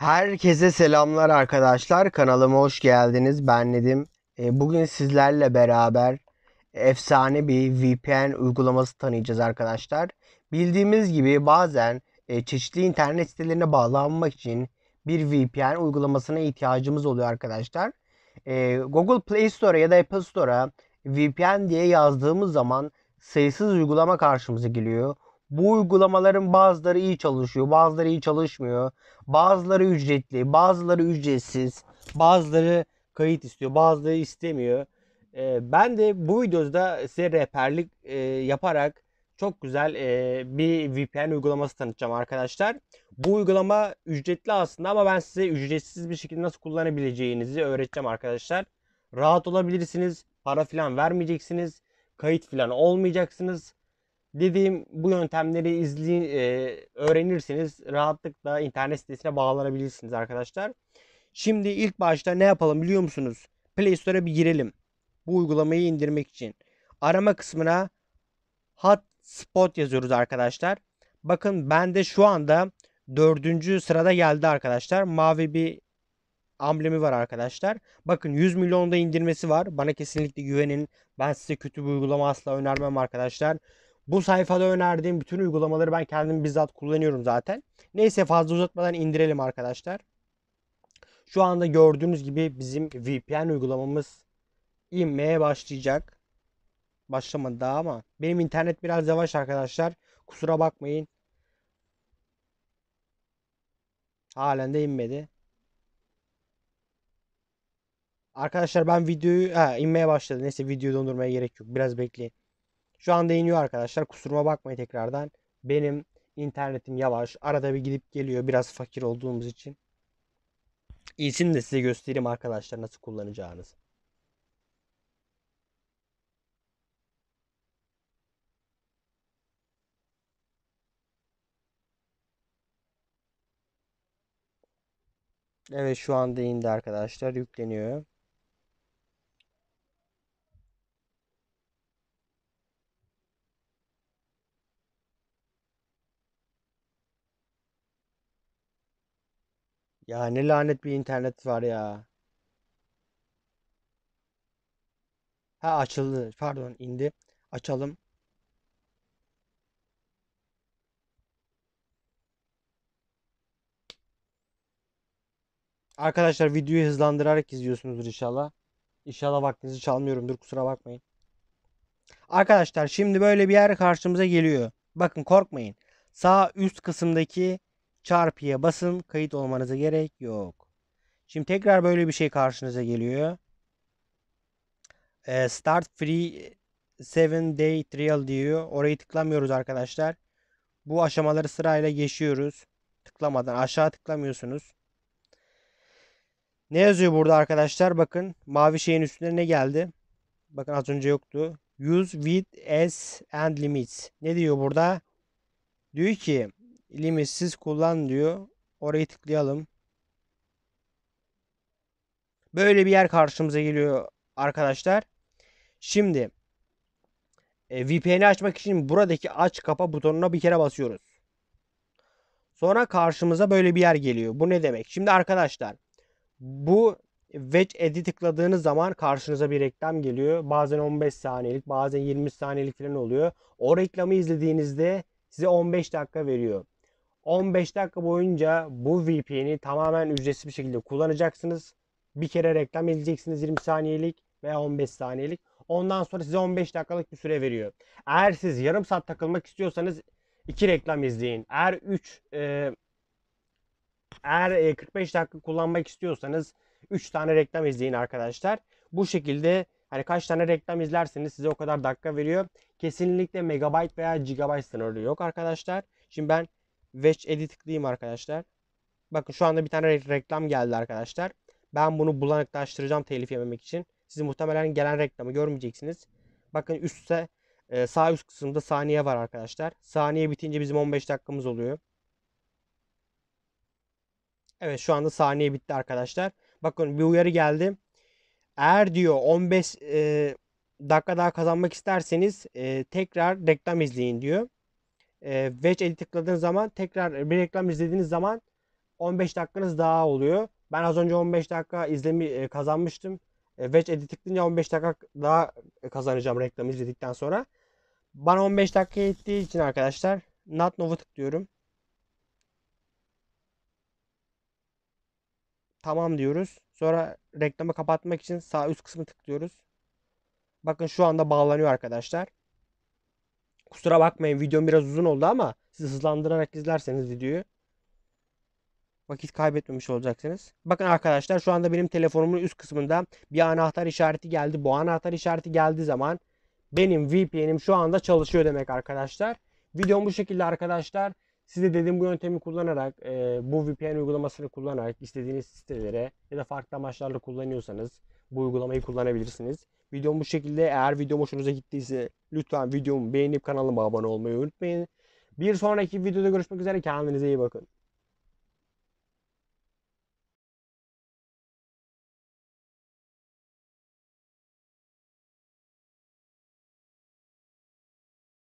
Herkese selamlar arkadaşlar. Kanalıma hoş geldiniz. Ben Nedim. E, bugün sizlerle beraber efsane bir VPN uygulaması tanıyacağız arkadaşlar. Bildiğimiz gibi bazen e, çeşitli internet sitelerine bağlanmak için bir VPN uygulamasına ihtiyacımız oluyor arkadaşlar. E, Google Play Store ya da Apple Store'a VPN diye yazdığımız zaman sayısız uygulama karşımıza geliyor. Bu uygulamaların bazıları iyi çalışıyor, bazıları iyi çalışmıyor. Bazıları ücretli, bazıları ücretsiz, bazıları kayıt istiyor, bazıları istemiyor. E, ben de bu videoda size rehberlik e, yaparak çok güzel e, bir VPN uygulaması tanıtacağım arkadaşlar. Bu uygulama ücretli aslında ama ben size ücretsiz bir şekilde nasıl kullanabileceğinizi öğreteceğim arkadaşlar. Rahat olabilirsiniz. Para falan vermeyeceksiniz. Kayıt falan olmayacaksınız. Dediğim bu yöntemleri izleyin, e, öğrenirseniz rahatlıkla internet sitesine bağlanabilirsiniz arkadaşlar. Şimdi ilk başta ne yapalım biliyor musunuz? Play Store'a bir girelim. Bu uygulamayı indirmek için. Arama kısmına Hotspot yazıyoruz arkadaşlar. Bakın bende şu anda dördüncü sırada geldi arkadaşlar. Mavi bir amblemi var arkadaşlar. Bakın 100 milyonda indirmesi var. Bana kesinlikle güvenin. Ben size kötü bir uygulama asla önermem arkadaşlar. Bu sayfada önerdiğim bütün uygulamaları ben kendim bizzat kullanıyorum zaten. Neyse fazla uzatmadan indirelim arkadaşlar. Şu anda gördüğünüz gibi bizim VPN uygulamamız inmeye başlayacak. Başlamadı daha ama benim internet biraz yavaş arkadaşlar. Kusura bakmayın. Halen de inmedi. Arkadaşlar ben videoyu ha, inmeye başladı. Neyse video dondurmaya gerek yok. Biraz bekleyin. Şu anda iniyor arkadaşlar. Kusuruma bakmayın tekrardan. Benim internetim yavaş. Arada bir gidip geliyor. Biraz fakir olduğumuz için. İyisini de size göstereyim arkadaşlar nasıl kullanacağınız. Evet şu anda indi arkadaşlar. Yükleniyor. Ya ne lanet bir internet var ya. Ha açıldı. Pardon indi. Açalım. Arkadaşlar videoyu hızlandırarak izliyorsunuzdur inşallah. İnşallah vaktinizi çalmıyorumdur kusura bakmayın. Arkadaşlar şimdi böyle bir yer karşımıza geliyor. Bakın korkmayın. Sağ üst kısımdaki çarpıya basın kayıt olmanıza gerek yok. Şimdi tekrar böyle bir şey karşınıza geliyor. E, start free 7 day trial diyor. Orayı tıklamıyoruz arkadaşlar. Bu aşamaları sırayla geçiyoruz. Tıklamadan aşağı tıklamıyorsunuz. Ne yazıyor burada arkadaşlar? Bakın mavi şeyin üstüne ne geldi? Bakın az önce yoktu. Use with as and limits. Ne diyor burada? Diyor ki limitsiz kullan diyor. Orayı tıklayalım. Böyle bir yer karşımıza geliyor arkadaşlar. Şimdi e, VPN'i açmak için buradaki aç kapa butonuna bir kere basıyoruz. Sonra karşımıza böyle bir yer geliyor. Bu ne demek? Şimdi arkadaşlar bu Wedge Ed'i tıkladığınız zaman karşınıza bir reklam geliyor. Bazen 15 saniyelik bazen 20 saniyelik falan oluyor. O reklamı izlediğinizde size 15 dakika veriyor. 15 dakika boyunca bu VPN'i tamamen ücretsiz bir şekilde kullanacaksınız. Bir kere reklam izleyeceksiniz 20 saniyelik veya 15 saniyelik. Ondan sonra size 15 dakikalık bir süre veriyor. Eğer siz yarım saat takılmak istiyorsanız 2 reklam izleyin. Eğer 3 e, eğer 45 e, dakika kullanmak istiyorsanız 3 tane reklam izleyin arkadaşlar. Bu şekilde hani kaç tane reklam izlerseniz size o kadar dakika veriyor. Kesinlikle megabyte veya gigabyte sınırı yok arkadaşlar. Şimdi ben Watch edit tıklayayım arkadaşlar. Bakın şu anda bir tane reklam geldi arkadaşlar. Ben bunu bulanıklaştıracağım telif yememek için. Siz muhtemelen gelen reklamı görmeyeceksiniz. Bakın üstte e, sağ üst kısımda saniye var arkadaşlar. Saniye bitince bizim 15 dakikamız oluyor. Evet şu anda saniye bitti arkadaşlar. Bakın bir uyarı geldi. Eğer diyor 15 e, dakika daha kazanmak isterseniz e, tekrar reklam izleyin diyor e, Wedge Edit tıkladığınız zaman tekrar bir reklam izlediğiniz zaman 15 dakikanız daha oluyor. Ben az önce 15 dakika izlemi e, kazanmıştım. E, Wedge Edit tıklayınca 15 dakika daha kazanacağım reklamı izledikten sonra. Bana 15 dakika ettiği için arkadaşlar Not Nova tıklıyorum. Tamam diyoruz. Sonra reklamı kapatmak için sağ üst kısmı tıklıyoruz. Bakın şu anda bağlanıyor arkadaşlar. Kusura bakmayın videom biraz uzun oldu ama siz hızlandırarak izlerseniz videoyu vakit kaybetmemiş olacaksınız. Bakın arkadaşlar şu anda benim telefonumun üst kısmında bir anahtar işareti geldi. Bu anahtar işareti geldiği zaman benim VPN'im şu anda çalışıyor demek arkadaşlar. Videom bu şekilde arkadaşlar. Siz de dediğim bu yöntemi kullanarak, e, bu VPN uygulamasını kullanarak istediğiniz sitelere ya da farklı amaçlarla kullanıyorsanız bu uygulamayı kullanabilirsiniz. Videom bu şekilde. Eğer videom hoşunuza gittiyse lütfen videomu beğenip kanalıma abone olmayı unutmayın. Bir sonraki videoda görüşmek üzere. Kendinize iyi bakın.